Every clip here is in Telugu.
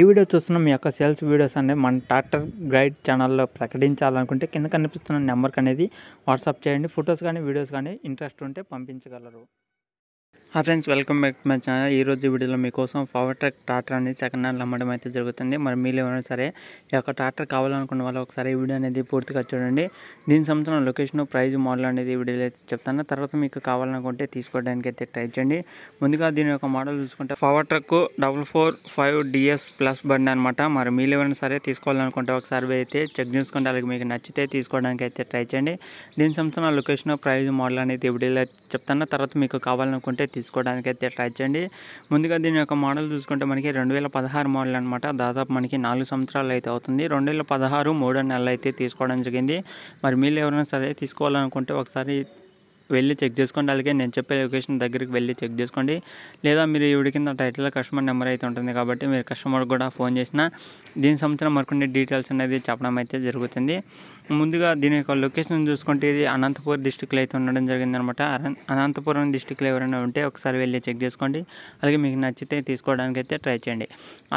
ఈ వీడియో చూస్తున్న మీ యొక్క సేల్స్ వీడియోస్ అనేవి మన ట్రాక్టర్ గైడ్ ఛానల్లో ప్రకటించాలనుకుంటే కింద కనిపిస్తున్న నెంబర్కి అనేది వాట్సాప్ చేయండి ఫొటోస్ కానీ వీడియోస్ కానీ ఇంట్రెస్ట్ ఉంటే పంపించగలరు హా friends welcome back to my channel ఈరోజు వీడియోలో మీకోసం పవర్ ట్రాక్ ట్రాక్టర్ అనేది సెకండ్ హ్యాండ్ అమ్మడం అయితే జరుగుతుంది మరి మీరు ఎవరైనా సరే ఈ యొక్క ట్రాక్టర్ కావాలనుకున్న వాళ్ళు ఒకసారి ఈ వీడియో అనేది పూర్తిగా చూడండి దీని సంబంధించిన లొకేషన్ ప్రైజ్ మోడల్ అనేది వీడియోలో అయితే చెప్తాను తర్వాత మీకు కావాలనుకుంటే తీసుకోవడానికి అయితే ట్రై చేయండి ముందుగా దీని యొక్క మోడల్ చూసుకుంటే Powertrac double four five D S plus బండి అనమాట మరి మీరు ఎవరైనా సరే తీసుకోవాలనుకుంటే ఒకసారి అయితే చెక్ చేసుకుంటే అలాగే మీకు నచ్చితే తీసుకోవడానికి అయితే ట్రై చేయండి దీని సంబంధించిన లొకేషన్ ప్రైజ్ మోడల్ అనేది వీడియోలో చెప్తాను తర్వాత మీకు కావాలనుకుంటే తీసుకోండి తీసుకోవడానికి అయితే ట్రై చేయండి ముందుగా దీని యొక్క మోడల్ చూసుకుంటే మనకి రెండు వేల పదహారు మోడల్ అనమాట దాదాపు మనకి నాలుగు సంవత్సరాలు అయితే అవుతుంది రెండు వేల పదహారు మూడో నెలలు అయితే తీసుకోవడం జరిగింది మరి మీరు ఎవరైనా సరే తీసుకోవాలనుకుంటే ఒకసారి వెళ్ళి చెక్ చేసుకోండి అలాగే నేను చెప్పే లొకేషన్ దగ్గరికి వెళ్ళి చెక్ చేసుకోండి లేదా మీరు ఈవిడ కింద టైటిల్ కస్టమర్ నెంబర్ అయితే ఉంటుంది కాబట్టి మీరు కస్టమర్ కూడా ఫోన్ చేసిన దీనికి సంబంధించిన మరికొన్ని డీటెయిల్స్ అనేది చెప్పడం అయితే జరుగుతుంది ముందుగా దీని యొక్క లొకేషన్ చూసుకుంటే ఇది అనంతపురం డిస్టిక్లో అయితే ఉండడం జరిగిందనమాట అనంతపురం డిస్టిక్లో ఎవరైనా ఉంటే ఒకసారి వెళ్ళి చెక్ చేసుకోండి అలాగే మీకు నచ్చితే తీసుకోవడానికి అయితే ట్రై చేయండి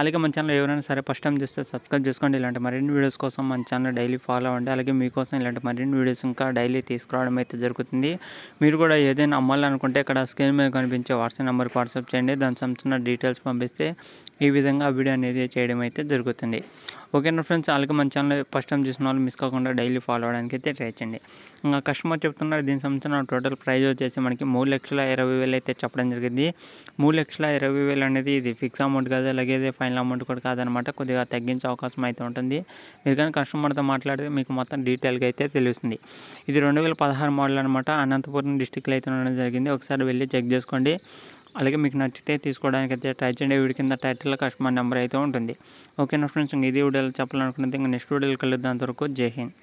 అలాగే మన ఛానల్ ఎవరైనా సరే ఫస్ట్ టైం చూస్తే సబ్స్క్రైబ్ చేసుకోండి ఇలాంటి మరిన్ని వీడియోస్ కోసం మన ఛానల్ డైలీ ఫాలో అవ్వండి అలాగే మీకోసం ఇలాంటి మరిన్ని వీడియోస్ ఇంకా డైలీ తీసుకురావడం అయితే జరుగుతుంది మీరు కూడా ఏదైనా అమ్మాలనుకుంటే ఇక్కడ స్క్రీన్ మీద కనిపించే వాట్సాప్ నెంబర్కి వాట్సాప్ చేయండి దాని సంబంధించిన డీటెయిల్స్ పంపిస్తే ఈ విధంగా వీడియో అనేది చేయడం అయితే జరుగుతుంది ఓకేనా ఫ్రెండ్స్ అలాగే మన ఛానల్ ఫస్ట్ టైం చూసిన వాళ్ళు మిస్ కాకుండా డైలీ ఫాలో అవడానికి అయితే ట్రై చేయండి ఇంకా కస్టమర్ చెప్తున్నారు దీని సంబంధించిన టోటల్ ప్రైజ్ వచ్చేసి మనకి మూడు లక్షల ఇరవై వేలు అయితే చెప్పడం జరిగింది మూడు లక్షల ఇరవై వేలు అనేది ఇది ఫిక్స్ అమౌంట్ కాదు అలాగే ఫైనల్ అమౌంట్ కూడా కాదనమాట కొద్దిగా తగ్గించే అవకాశం అయితే ఉంటుంది మీరు కానీ కస్టమర్తో మాట్లాడితే మీకు మొత్తం డీటెయిల్గా అయితే తెలుస్తుంది ఇది రెండు వేల పదహారు మోడల్ అనమాట అనంతపురం డిస్టిక్లో అయితే ఉండడం జరిగింది ఒకసారి వెళ్ళి చెక్ చేసుకోండి అలాగే మీకు నచ్చితే తీసుకోవడానికి అయితే ట్రై చేయండి వీడి కింద టైటిల్ కస్టమర్ నెంబర్ అయితే ఉంటుంది నా ఫ్రెండ్స్ ఇది వీడియోలో చెప్పాలనుకున్నది ఇంకా నెక్స్ట్ వీడియోలో కలుద్దాం వరకు జై హింద్